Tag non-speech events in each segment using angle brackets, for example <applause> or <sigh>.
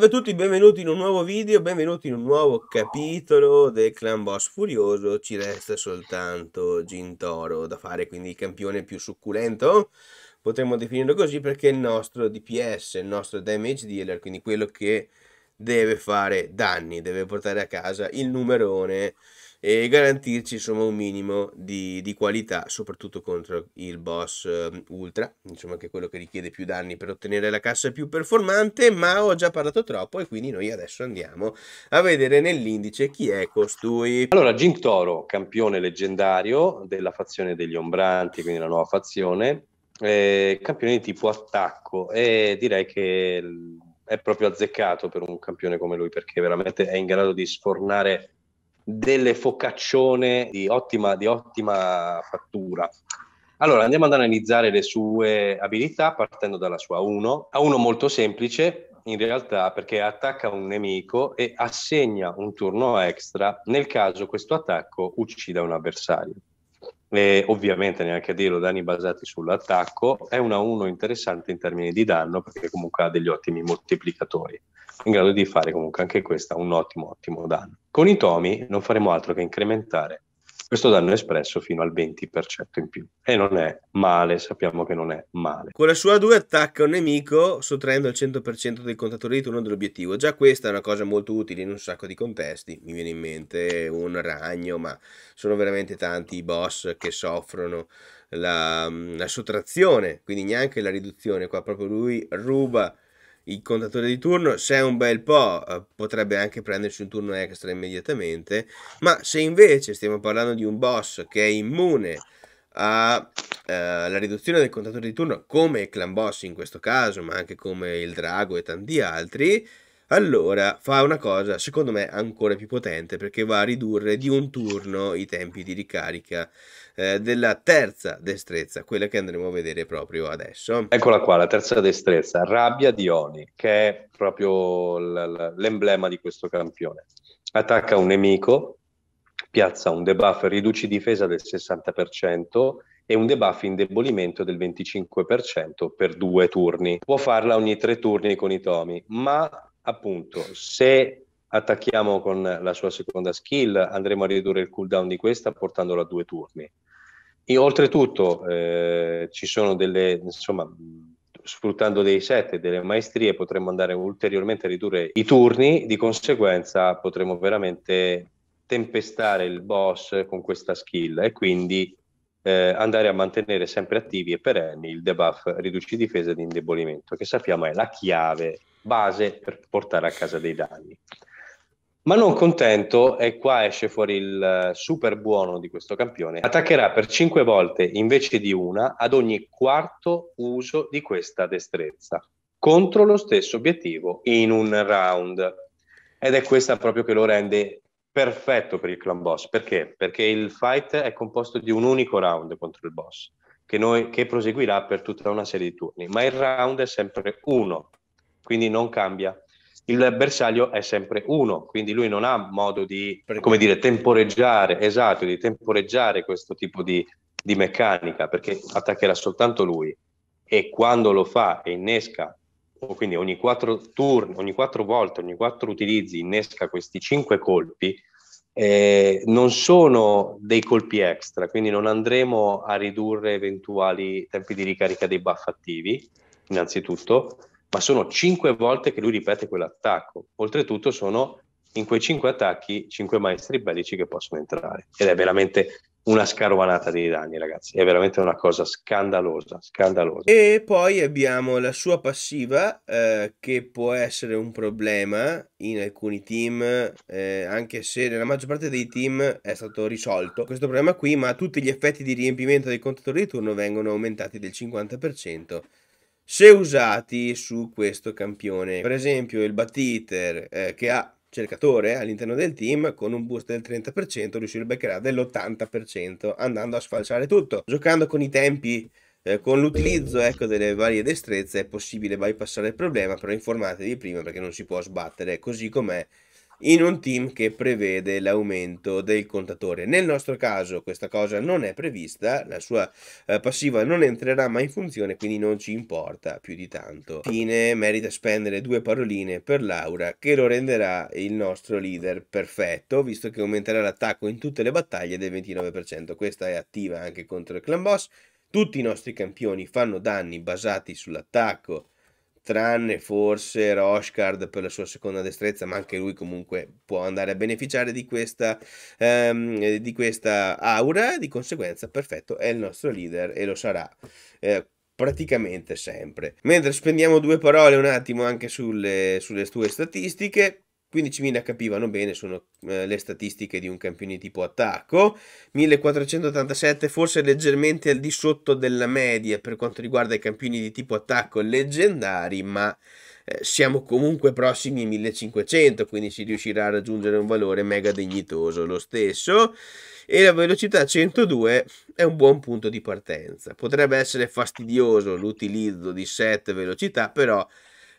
Salve a tutti, benvenuti in un nuovo video, benvenuti in un nuovo capitolo del Clan Boss Furioso. Ci resta soltanto Gintoro da fare, quindi il campione più succulento. Potremmo definirlo così perché è il nostro DPS, il nostro Damage Dealer, quindi quello che deve fare danni, deve portare a casa il numerone e garantirci insomma un minimo di, di qualità soprattutto contro il boss ehm, ultra insomma che è quello che richiede più danni per ottenere la cassa più performante ma ho già parlato troppo e quindi noi adesso andiamo a vedere nell'indice chi è costui allora Jim Toro campione leggendario della fazione degli ombranti quindi la nuova fazione eh, campione di tipo attacco e direi che è proprio azzeccato per un campione come lui perché veramente è in grado di sfornare delle focaccione di ottima, di ottima fattura. Allora andiamo ad analizzare le sue abilità partendo dalla sua 1, a 1 molto semplice in realtà perché attacca un nemico e assegna un turno extra nel caso questo attacco uccida un avversario. E ovviamente neanche a dirlo, danni basati sull'attacco, è una 1 interessante in termini di danno perché comunque ha degli ottimi moltiplicatori in grado di fare comunque anche questa un ottimo, ottimo danno. Con i tomi non faremo altro che incrementare questo danno espresso fino al 20% in più. E non è male, sappiamo che non è male. Con la sua 2 attacca un nemico sottraendo il 100% del contatore di turno dell'obiettivo. Già questa è una cosa molto utile in un sacco di contesti. Mi viene in mente un ragno, ma sono veramente tanti i boss che soffrono la, la sottrazione, quindi neanche la riduzione. Qua proprio lui ruba il contatore di turno, se è un bel po', eh, potrebbe anche prendersi un turno extra immediatamente, ma se invece stiamo parlando di un boss che è immune alla eh, riduzione del contatore di turno, come il clan boss in questo caso, ma anche come il drago e tanti altri, allora fa una cosa secondo me ancora più potente perché va a ridurre di un turno i tempi di ricarica eh, della terza destrezza, quella che andremo a vedere proprio adesso. Eccola qua, la terza destrezza, rabbia di Oni, che è proprio l'emblema di questo campione. Attacca un nemico, piazza un debuff, riduci difesa del 60% e un debuff indebolimento del 25% per due turni. Può farla ogni tre turni con i tomi, ma appunto, se attacchiamo con la sua seconda skill, andremo a ridurre il cooldown di questa portandola a due turni. E oltretutto eh, ci sono delle, insomma, sfruttando dei set e delle maestrie potremmo andare ulteriormente a ridurre i turni, di conseguenza potremo veramente tempestare il boss con questa skill e quindi eh, andare a mantenere sempre attivi e perenni il debuff riduci difesa di indebolimento, che sappiamo è la chiave base per portare a casa dei danni. Ma non contento, e qua esce fuori il eh, super buono di questo campione, attaccherà per 5 volte invece di una ad ogni quarto uso di questa destrezza, contro lo stesso obiettivo in un round. Ed è questa proprio che lo rende perfetto per il clan boss. Perché? Perché il fight è composto di un unico round contro il boss, che, noi, che proseguirà per tutta una serie di turni, ma il round è sempre uno quindi non cambia. Il bersaglio è sempre uno, quindi lui non ha modo di, come dire, temporeggiare, esatto, di temporeggiare questo tipo di, di meccanica, perché attaccherà soltanto lui. E quando lo fa e innesca quindi ogni quattro turni, ogni quattro volte, ogni quattro utilizzi innesca questi cinque colpi, eh, non sono dei colpi extra, quindi non andremo a ridurre eventuali tempi di ricarica dei buff attivi, innanzitutto, ma sono cinque volte che lui ripete quell'attacco. Oltretutto sono in quei cinque attacchi cinque maestri bellici che possono entrare ed è veramente una scarovanata dei danni ragazzi è veramente una cosa scandalosa scandalosa e poi abbiamo la sua passiva eh, che può essere un problema in alcuni team eh, anche se nella maggior parte dei team è stato risolto questo problema qui ma tutti gli effetti di riempimento dei contatori di turno vengono aumentati del 50% se usati su questo campione. Per esempio il battiter eh, che ha cercatore all'interno del team con un boost del 30% riuscirebbe a creare dell'80% andando a sfalciare tutto. Giocando con i tempi eh, con l'utilizzo ecco, delle varie destrezze è possibile bypassare il problema, però informatevi prima perché non si può sbattere così com'è in un team che prevede l'aumento del contatore. Nel nostro caso questa cosa non è prevista, la sua eh, passiva non entrerà mai in funzione, quindi non ci importa più di tanto. Infine merita spendere due paroline per Laura che lo renderà il nostro leader perfetto, visto che aumenterà l'attacco in tutte le battaglie del 29%. Questa è attiva anche contro il clan boss. Tutti i nostri campioni fanno danni basati sull'attacco tranne forse Roshkard per la sua seconda destrezza, ma anche lui comunque può andare a beneficiare di questa, um, di questa aura, di conseguenza perfetto, è il nostro leader e lo sarà. Eh, praticamente sempre. Mentre spendiamo due parole un attimo anche sulle, sulle tue statistiche, 15.000 capivano bene, sono eh, le statistiche di un campione tipo attacco, 1487 forse leggermente al di sotto della media per quanto riguarda i campioni di tipo attacco leggendari, ma eh, siamo comunque prossimi ai 1500, quindi si riuscirà a raggiungere un valore mega degnitoso lo stesso e la velocità 102 è un buon punto di partenza. Potrebbe essere fastidioso l'utilizzo di 7 velocità, però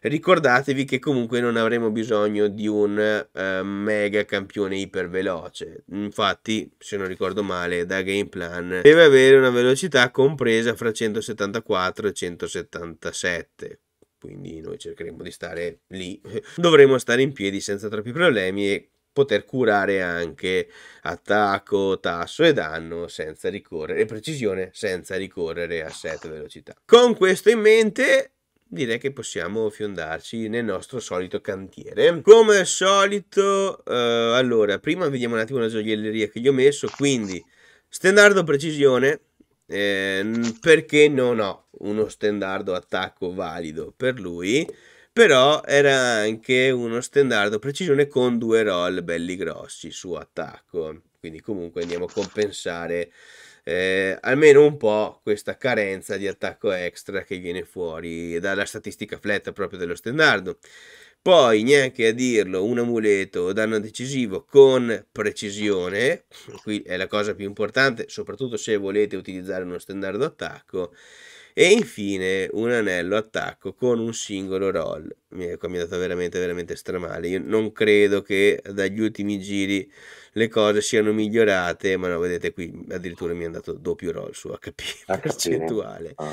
ricordatevi che comunque non avremo bisogno di un uh, mega campione iperveloce. Infatti, se non ricordo male, da game plan deve avere una velocità compresa fra 174 e 177 quindi noi cercheremo di stare lì. <laughs> Dovremo stare in piedi senza troppi problemi e poter curare anche attacco, tasso e danno senza ricorrere, e precisione senza ricorrere a set velocità. Con questo in mente direi che possiamo fiondarci nel nostro solito cantiere. Come al solito, eh, allora, prima vediamo un attimo la gioielleria che gli ho messo, quindi stendardo precisione, eh, perché non ho uno stendardo attacco valido per lui, però era anche uno stendardo precisione con due roll belli grossi su attacco, quindi comunque andiamo a compensare eh, almeno un po' questa carenza di attacco extra che viene fuori dalla statistica flat proprio dello standard. Poi, neanche a dirlo, un amuleto o danno decisivo con precisione, qui è la cosa più importante, soprattutto se volete utilizzare uno standard attacco, e infine un anello attacco con un singolo roll. Mi è, qua mi è andato veramente, veramente stramale. Io non credo che dagli ultimi giri le cose siano migliorate, ma no, vedete qui addirittura mi è andato doppio roll su HP, ah, percentuale. Ah.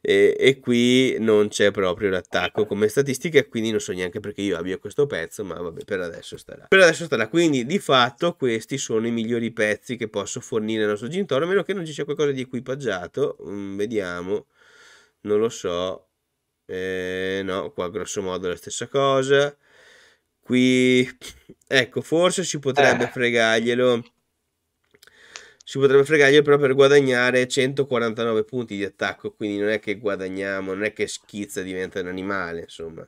E, e, qui non c'è proprio l'attacco come statistica, quindi non so neanche perché io abbia questo pezzo, ma vabbè, per adesso starà. Per adesso starà, quindi di fatto questi sono i migliori pezzi che posso fornire al nostro gintoro, a meno che non ci sia qualcosa di equipaggiato, mm, vediamo, non lo so, eh, no, qua grosso modo è la stessa cosa, Qui, ecco, forse si potrebbe eh. fregarglielo. Si potrebbe fregarglielo però per guadagnare 149 punti di attacco. Quindi non è che guadagniamo, non è che schizza diventa un animale. Insomma,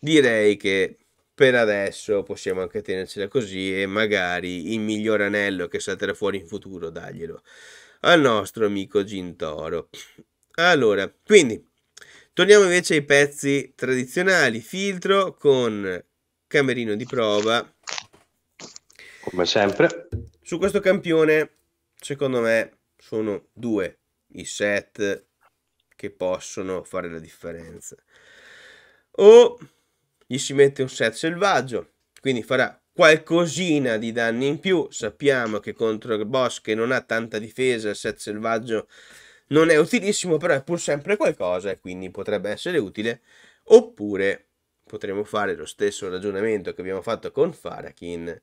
direi che per adesso possiamo anche tenercela così e magari il miglior anello che salterà fuori in futuro daglielo al nostro amico Gintoro. Allora, quindi torniamo invece ai pezzi tradizionali, filtro con camerino di prova. Come sempre. Su questo campione, secondo me, sono due i set che possono fare la differenza. O gli si mette un set selvaggio, quindi farà qualcosina di danni in più. Sappiamo che contro il boss che non ha tanta difesa, il set selvaggio non è utilissimo, però è pur sempre qualcosa e quindi potrebbe essere utile. Oppure potremmo fare lo stesso ragionamento che abbiamo fatto con Farakin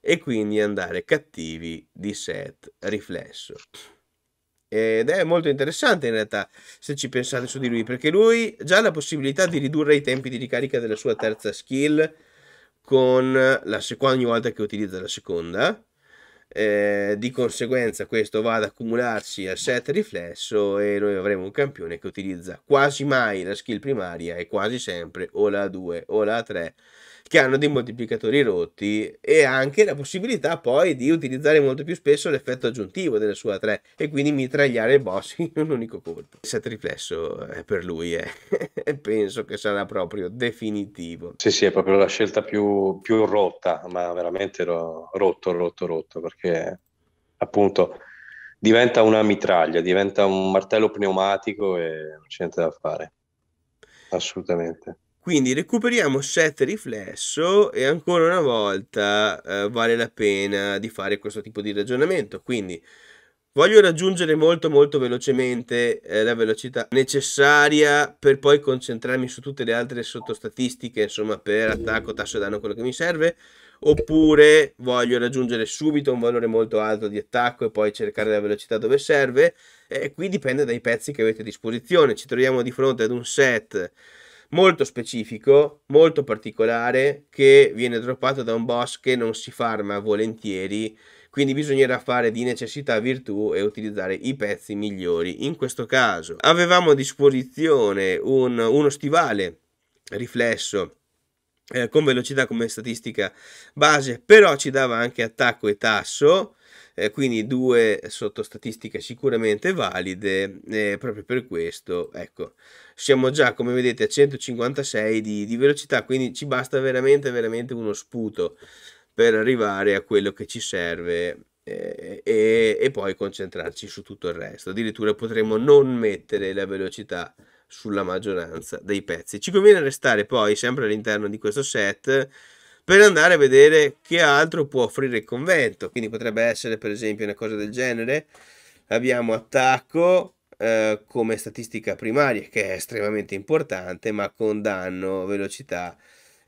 e quindi andare cattivi di set riflesso. Ed è molto interessante in realtà se ci pensate su di lui, perché lui già ha la possibilità di ridurre i tempi di ricarica della sua terza skill con la seconda ogni volta che utilizza la seconda, eh, di conseguenza questo va ad accumularsi al set riflesso e noi avremo un campione che utilizza quasi mai la skill primaria e quasi sempre o la 2 o la 3 che hanno dei moltiplicatori rotti e anche la possibilità poi di utilizzare molto più spesso l'effetto aggiuntivo della sua 3 e quindi mitragliare il boss <laughs> in un unico colpo. Il set riflesso eh, per lui è eh, <laughs> penso che sarà proprio definitivo. Sì, sì, è proprio la scelta più, più rotta, ma veramente ro- rotto, rotto, rotto, perché appunto diventa una mitraglia, diventa un martello pneumatico e non c'è niente da fare. Assolutamente. Quindi recuperiamo set riflesso e ancora una volta eh, vale la pena di fare questo tipo di ragionamento. Quindi Voglio raggiungere molto molto velocemente eh, la velocità necessaria per poi concentrarmi su tutte le altre sottostatistiche, insomma per attacco, tasso e danno, quello che mi serve, oppure voglio raggiungere subito un valore molto alto di attacco e poi cercare la velocità dove serve, e qui dipende dai pezzi che avete a disposizione. Ci troviamo di fronte ad un set molto specifico, molto particolare, che viene droppato da un boss che non si farma volentieri quindi bisognerà fare di necessità virtù e utilizzare i pezzi migliori. In questo caso avevamo a disposizione un, uno stivale riflesso eh, con velocità come statistica base, però ci dava anche attacco e tasso, eh, quindi due sottostatistiche sicuramente valide eh, proprio per questo ecco siamo già come vedete a 156 di, di velocità quindi ci basta veramente veramente uno sputo per arrivare a quello che ci serve e, eh, e, e poi concentrarci su tutto il resto. Addirittura potremmo non mettere la velocità sulla maggioranza dei pezzi. Ci conviene restare poi sempre all'interno di questo set per andare a vedere che altro può offrire il convento. Quindi potrebbe essere per esempio una cosa del genere. Abbiamo attacco eh, come statistica primaria che è estremamente importante ma con danno velocità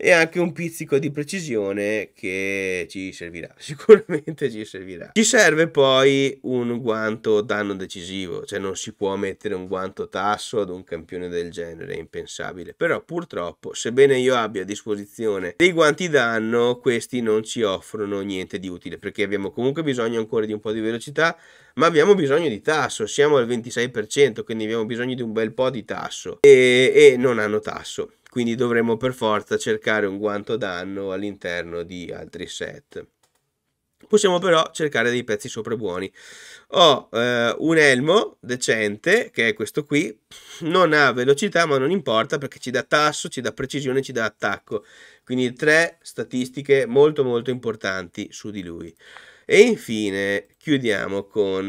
e anche un pizzico di precisione che ci servirà, <laughs> sicuramente ci servirà. Ci serve poi un guanto danno decisivo, cioè non si può mettere un guanto tasso ad un campione del genere, è impensabile. Però purtroppo, sebbene io abbia a disposizione dei guanti danno, questi non ci offrono niente di utile, perché abbiamo comunque bisogno ancora di un po' di velocità, ma abbiamo bisogno di tasso, siamo al 26%, quindi abbiamo bisogno di un bel po' di tasso e, e non hanno tasso quindi dovremo per forza cercare un guanto danno all'interno di altri set. Possiamo però cercare dei pezzi sopra buoni. Ho eh, un elmo decente, che è questo qui, non ha velocità ma non importa perché ci dà tasso, ci dà precisione, ci dà attacco. Quindi tre statistiche molto molto importanti su di lui. E infine chiudiamo con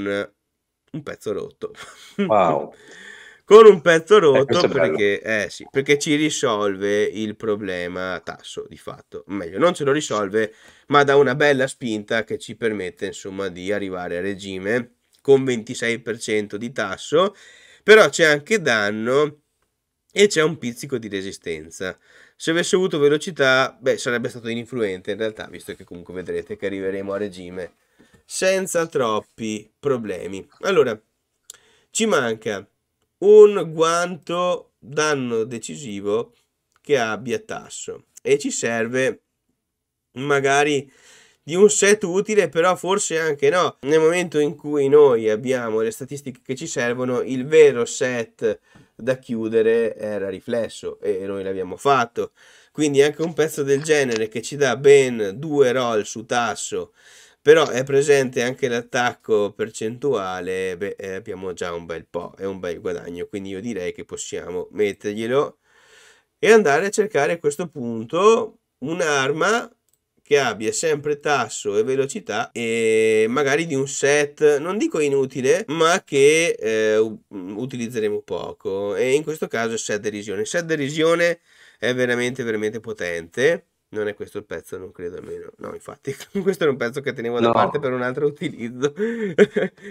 un pezzo rotto. Wow! <laughs> con un pezzo eh, rotto perché, eh, sì, perché, ci risolve il problema tasso di fatto, meglio non ce lo risolve ma dà una bella spinta che ci permette insomma di arrivare a regime con 26% di tasso però c'è anche danno e c'è un pizzico di resistenza se avesse avuto velocità beh sarebbe stato ininfluente in realtà visto che comunque vedrete che arriveremo a regime senza troppi problemi allora ci manca un guanto danno decisivo che abbia tasso e ci serve magari di un set utile però forse anche no nel momento in cui noi abbiamo le statistiche che ci servono il vero set da chiudere era riflesso e noi l'abbiamo fatto quindi anche un pezzo del genere che ci dà ben due roll su tasso però è presente anche l'attacco percentuale, beh, eh, abbiamo già un bel po', è un bel guadagno, quindi io direi che possiamo metterglielo e andare a cercare a questo punto un'arma che abbia sempre tasso e velocità e magari di un set non dico inutile ma che eh, utilizzeremo poco e in questo caso set derisione set derisione è veramente veramente potente non è questo il pezzo, non credo almeno. No, infatti, <laughs> questo era un pezzo che tenevo da no. parte per un altro utilizzo. <laughs>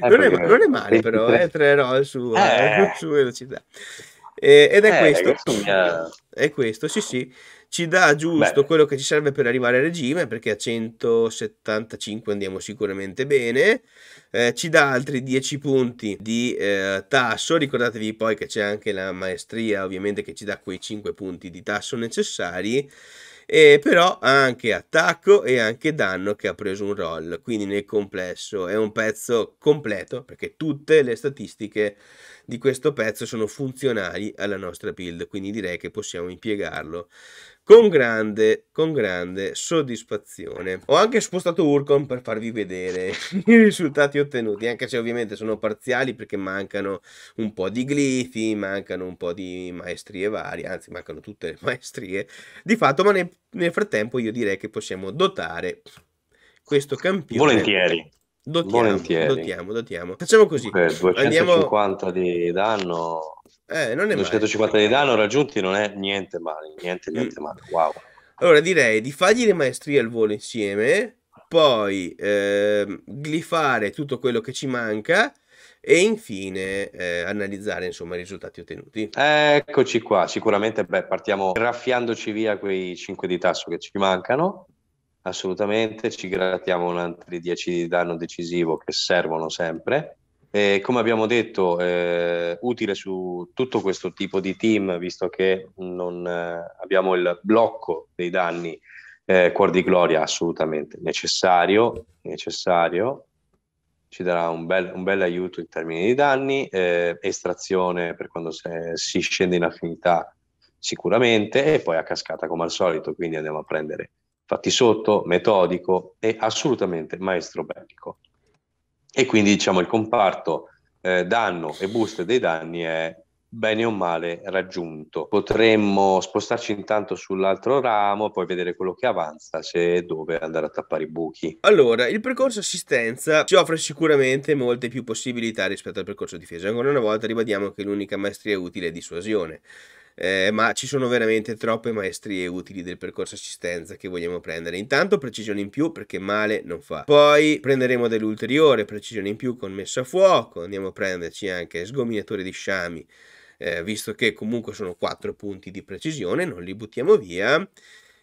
Eh, non, è, non, è, male, però, è eh, tre roll su, eh. eh. <laughs> su velocità. Eh, ed è eh, questo. È questo, sì, sì. Ci dà giusto Beh. quello che ci serve per arrivare a regime, perché a 175 andiamo sicuramente bene. ci dà altri 10 punti di tasso. Ricordatevi poi che c'è anche la maestria, ovviamente, che ci dà quei 5 punti di tasso necessari e però ha anche attacco e anche danno che ha preso un roll, quindi nel complesso è un pezzo completo perché tutte le statistiche di questo pezzo sono funzionali alla nostra build, quindi direi che possiamo impiegarlo con grande, con grande soddisfazione. Ho anche spostato Urcon per farvi vedere <laughs> i risultati ottenuti, anche se ovviamente sono parziali perché mancano un po' di glifi, mancano un po' di maestrie varie, anzi mancano tutte le <laughs> maestrie di fatto, ma nel, frattempo io direi che possiamo dotare questo campione Volentieri. Dotiamo, Volentieri. Dotiamo, dotiamo. Facciamo così. Okay, 250 Andiamo... di danno. Eh, non è 250 male. di danno raggiunti non è niente male, niente, niente mm. male. Wow. Allora direi di fargli le maestrie al volo insieme, poi eh, glifare tutto quello che ci manca e infine eh, analizzare insomma i risultati ottenuti. Eccoci qua, sicuramente beh, partiamo raffiandoci via quei 5 di tasso che ci mancano assolutamente, ci grattiamo un altro 10 di danno decisivo che servono sempre. E come abbiamo detto, eh, utile su tutto questo tipo di team, visto che non eh, abbiamo il blocco dei danni eh, cuor di gloria assolutamente necessario, necessario. ci darà un bel, un bel, aiuto in termini di danni, eh, estrazione per quando se, si scende in affinità sicuramente e poi a cascata come al solito, quindi andiamo a prendere fatti sotto, metodico e assolutamente maestro bellico. E quindi diciamo il comparto eh, danno e buste dei danni è bene o male raggiunto. Potremmo spostarci intanto sull'altro ramo, poi vedere quello che avanza, se e dove andare a tappare i buchi. Allora, il percorso assistenza ci offre sicuramente molte più possibilità rispetto al percorso difesa. Ancora una volta ribadiamo che l'unica maestria utile è dissuasione eh, ma ci sono veramente troppe maestrie utili del percorso assistenza che vogliamo prendere. Intanto precisione in più perché male non fa. Poi prenderemo dell'ulteriore precisione in più con messa a fuoco, andiamo a prenderci anche sgominatore di sciami, eh, visto che comunque sono 4 punti di precisione, non li buttiamo via.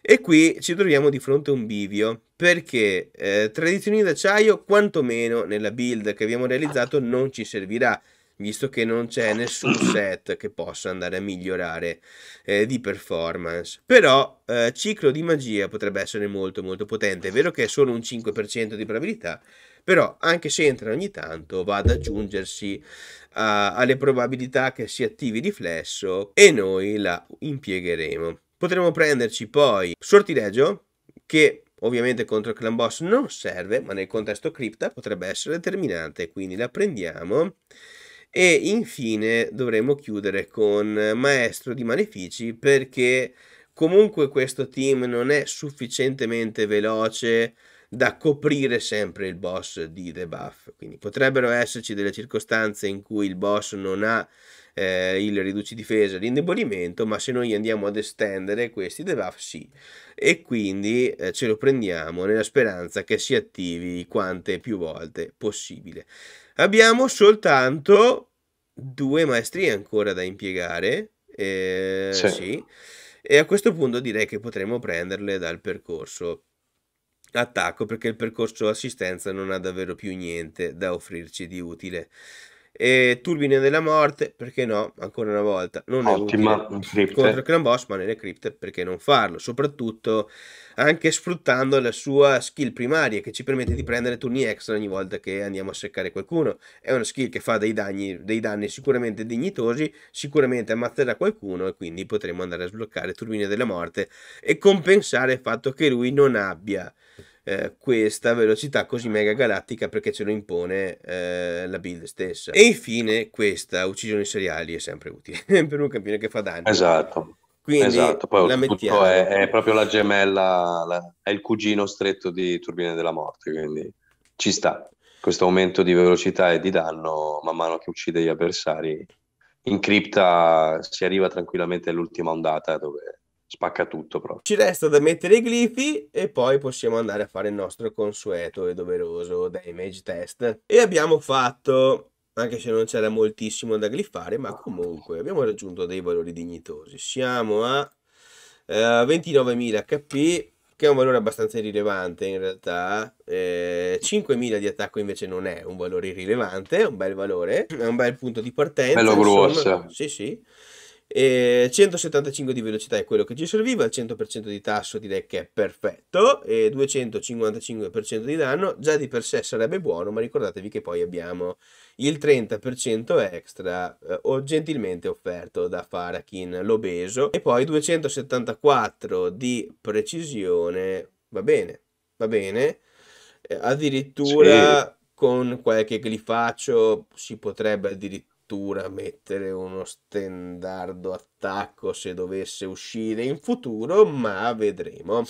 E qui ci troviamo di fronte a un bivio, perché eh, tradizioni d'acciaio quantomeno nella build che abbiamo realizzato non ci servirà, visto che non c'è nessun set che possa andare a migliorare eh, di performance. Però eh, ciclo di magia potrebbe essere molto molto potente, è vero che è solo un 5% di probabilità, però anche se entra ogni tanto va ad aggiungersi a, eh, alle probabilità che si attivi riflesso e noi la impiegheremo. Potremmo prenderci poi sortilegio che ovviamente contro il clan boss non serve, ma nel contesto cripta potrebbe essere determinante, quindi la prendiamo e infine dovremo chiudere con Maestro di Malefici perché comunque questo team non è sufficientemente veloce da coprire sempre il boss di debuff. Quindi potrebbero esserci delle circostanze in cui il boss non ha eh, il riduci difesa, l'indebolimento, ma se noi andiamo ad estendere questi debuff sì. E quindi eh, ce lo prendiamo nella speranza che si attivi quante più volte possibile. Abbiamo soltanto due maestrie ancora da impiegare. Eh, sì. sì. E a questo punto direi che potremmo prenderle dal percorso attacco perché il percorso assistenza non ha davvero più niente da offrirci di utile. E Turbine della Morte, perché no? Ancora una volta, non Ottima, è un contro Clan Boss, ma nelle cripte perché non farlo? Soprattutto anche sfruttando la sua skill primaria che ci permette di prendere turni extra ogni volta che andiamo a seccare qualcuno. È una skill che fa dei danni, dei danni sicuramente dignitosi, sicuramente ammazzerà qualcuno e quindi potremo andare a sbloccare Turbine della Morte e compensare il fatto che lui non abbia eh, questa velocità così mega galattica perché ce lo impone eh, la build stessa. E infine questa, uccisione seriali è sempre utile <laughs> per un campione che fa danni. Esatto. Quindi esatto, poi tutto è, è, proprio la gemella, la, è il cugino stretto di Turbine della Morte, quindi ci sta. Questo aumento di velocità e di danno man mano che uccide gli avversari in cripta si arriva tranquillamente all'ultima ondata dove spacca tutto proprio. Ci resta da mettere i glifi e poi possiamo andare a fare il nostro consueto e doveroso damage test. E abbiamo fatto, anche se non c'era moltissimo da glifare, ma comunque abbiamo raggiunto dei valori dignitosi. Siamo a eh, 29.000 HP, che è un valore abbastanza irrilevante in realtà. Eh, 5.000 di attacco invece non è un valore irrilevante, è un bel valore, è un bel punto di partenza. Bello grosso. Sì, sì. E 175 di velocità è quello che ci serviva, il 100% di tasso direi che è perfetto, e 255% di danno già di per sé sarebbe buono, ma ricordatevi che poi abbiamo il 30% extra eh, o gentilmente offerto da Farakin l'obeso e poi 274 di precisione, va bene, va bene, eh, addirittura sì. con qualche glifaccio si potrebbe addirittura addirittura mettere uno standard attacco se dovesse uscire in futuro, ma vedremo.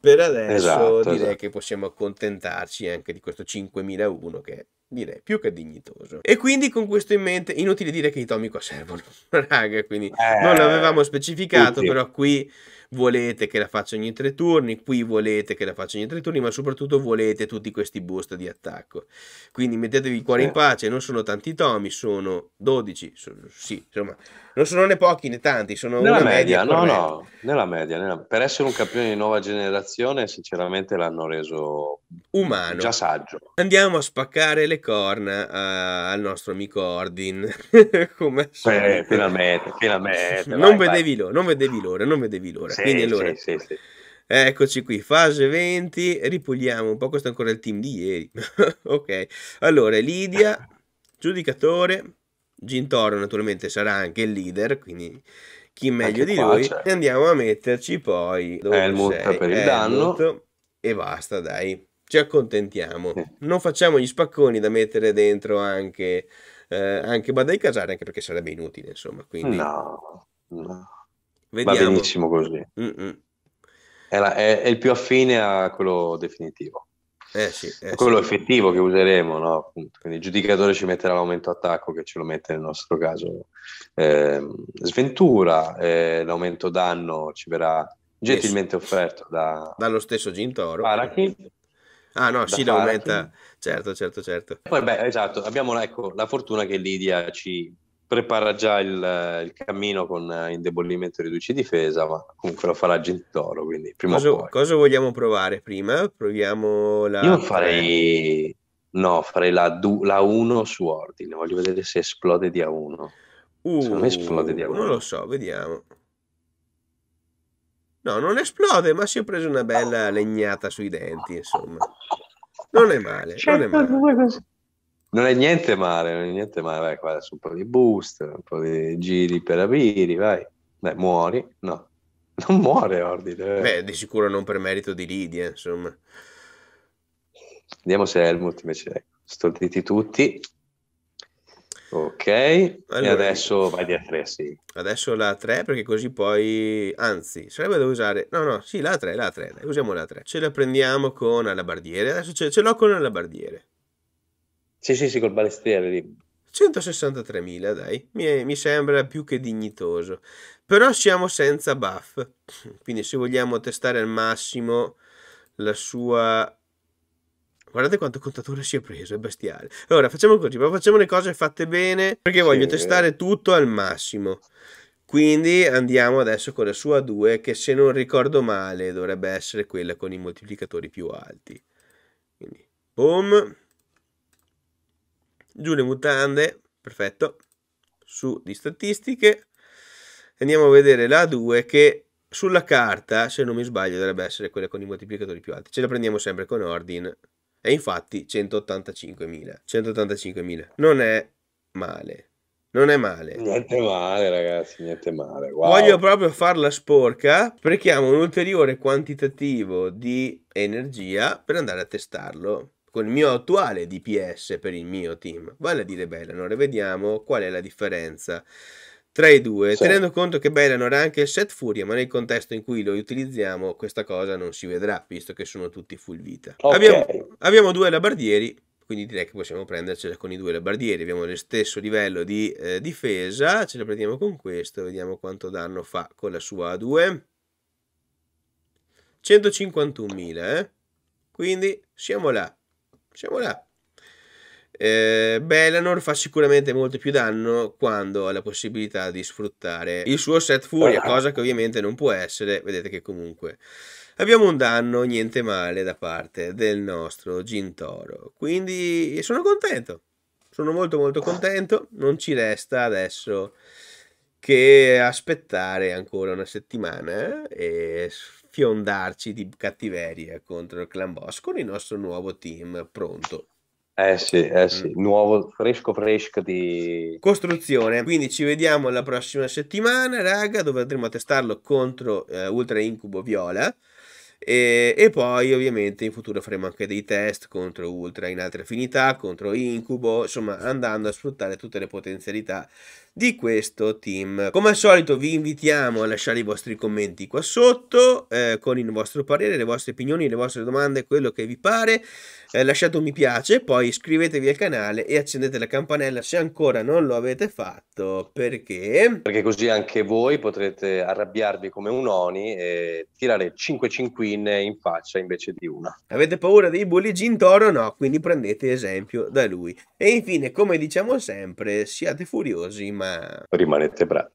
Per adesso esatto, direi esatto. che possiamo accontentarci anche di questo 5001 che direi più che dignitoso. E quindi con questo in mente, inutile dire che i tomi qua servono, <laughs> raga, quindi eh, non l'avevamo specificato, tutti. però qui volete che la faccia ogni tre turni, qui volete che la faccia ogni tre turni, ma soprattutto volete tutti questi boost di attacco. Quindi mettetevi il cuore in pace, non sono tanti tomi, sono 12, sono, sì, insomma, non sono né pochi né tanti, sono nella una media. media no, no, nella media, nella... per essere un campione di nuova generazione, sinceramente l'hanno reso umano. Già saggio. Andiamo a spaccare le corna a... al nostro amico Ordin. <laughs> Come eh, finalmente, finalmente. Non, vai, vedevi vai. L'ora, non vedevi l'ora, non vedevi l'ora. Sì, quindi eh, allora, sì, sì, sì. Eccoci qui, fase 20, ripuliamo un po', questo è ancora il team di ieri. <laughs> ok, allora Lidia, giudicatore, Gintoro naturalmente sarà anche il leader, quindi chi meglio anche di qua, lui. C'è. E andiamo a metterci poi Helmut per il Helmut. danno. E basta, dai, ci accontentiamo. Non facciamo gli spacconi da mettere dentro anche, eh, anche Badai Casare, anche perché sarebbe inutile, insomma. Quindi... No, no. Vediamo. Va benissimo così. È, la, è, è, il più affine a quello definitivo. Eh sì, eh quello sì. effettivo che useremo, no? Quindi il giudicatore ci metterà l'aumento attacco che ce lo mette nel nostro caso ehm, eh, sventura, l'aumento danno ci verrà gentilmente offerto da, dallo stesso Gintoro. Parachi. Ah no, si sì, aumenta, certo, certo, certo. Poi beh, esatto, abbiamo ecco, la fortuna che Lidia ci prepara già il, il cammino con eh, indebolimento, riduci difesa, ma comunque lo farà Gintoro, quindi prima cosa, cosa vogliamo provare prima? Proviamo la... Io farei... No, farei la, du, la 1 su ordine, voglio vedere se esplode di A1. Uh, Secondo me esplode di A1. Uh, non lo so, vediamo. No, non esplode, ma si è preso una bella legnata sui denti, insomma. Non è male, non è certo, male non è niente male, non è niente male, vai qua adesso un po' di boost, un po' di giri per aviri, vai, Beh, muori, no, <laughs> non muore Ordine. Beh, di sicuro non per merito di Lidia, eh, insomma. Vediamo se Helmut invece, è ecco, storditi tutti. Ok, allora, e adesso vai di A3, sì. Adesso la 3 perché così poi, anzi, sarebbe da usare, no no, sì, la 3, la 3, usiamo la 3. Ce la prendiamo con alla bardiere, adesso ce, ce l'ho con alla bardiere. Sì, sì, sì, col balestiere lì. 163.000, dai, mi, mi, sembra più che dignitoso. Però siamo senza buff, <clears throat> quindi se vogliamo testare al massimo la sua... Guardate quanto contatore si è preso, è bestiale. Allora, facciamo così, però facciamo le cose fatte bene, perché sì, voglio testare tutto al massimo. Quindi andiamo adesso con la sua 2, che se non ricordo male dovrebbe essere quella con i moltiplicatori più alti. Quindi, boom giù le mutande, perfetto, su di statistiche, andiamo a vedere la 2 che sulla carta, se non mi sbaglio, dovrebbe essere quella con i moltiplicatori più alti, ce la prendiamo sempre con ordine, e infatti 185.000, 185.000, non è male. Non è male. Niente male, ragazzi, niente male. Wow. Voglio proprio farla sporca. Sprechiamo un ulteriore quantitativo di energia per andare a testarlo col mio attuale DPS per il mio team. Vale a dire Bellanor vediamo qual è la differenza tra i due, sì. tenendo conto che Bellanor ha anche il set furia, ma nel contesto in cui lo utilizziamo questa cosa non si vedrà, visto che sono tutti full vita. Okay. Abbiamo, abbiamo, due labardieri, quindi direi che possiamo prendercela con i due labardieri, abbiamo lo stesso livello di eh, difesa, ce la prendiamo con questo, vediamo quanto danno fa con la sua A2. 151.000, eh? Quindi siamo là. Siamo là. Eh, Bellanor fa sicuramente molto più danno quando ha la possibilità di sfruttare il suo set furia, ah. cosa che ovviamente non può essere, vedete che comunque abbiamo un danno niente male da parte del nostro Gintoro. Quindi sono contento, sono molto molto contento, non ci resta adesso che aspettare ancora una settimana eh, e fiondarci di cattiveria contro il clan boss con il nostro nuovo team pronto. Eh sì, eh sì, mm. nuovo fresco fresco di costruzione. Quindi ci vediamo la prossima settimana, raga, dove andremo a testarlo contro eh, Ultra Incubo Viola. E, e, poi ovviamente in futuro faremo anche dei test contro Ultra in altre affinità, contro Incubo, insomma andando a sfruttare tutte le potenzialità di questo team. Come al solito vi invitiamo a lasciare i vostri commenti qua sotto eh, con il vostro parere, le vostre opinioni, le vostre domande, quello che vi pare. Eh, lasciate un mi piace, poi iscrivetevi al canale e accendete la campanella se ancora non lo avete fatto perché... Perché così anche voi potrete arrabbiarvi come un oni e tirare 5 cinquine in faccia invece di una. Avete paura dei bulli Toro? No, quindi prendete esempio da lui. E infine, come diciamo sempre, siate furiosi ma ma... Rimanete bravi.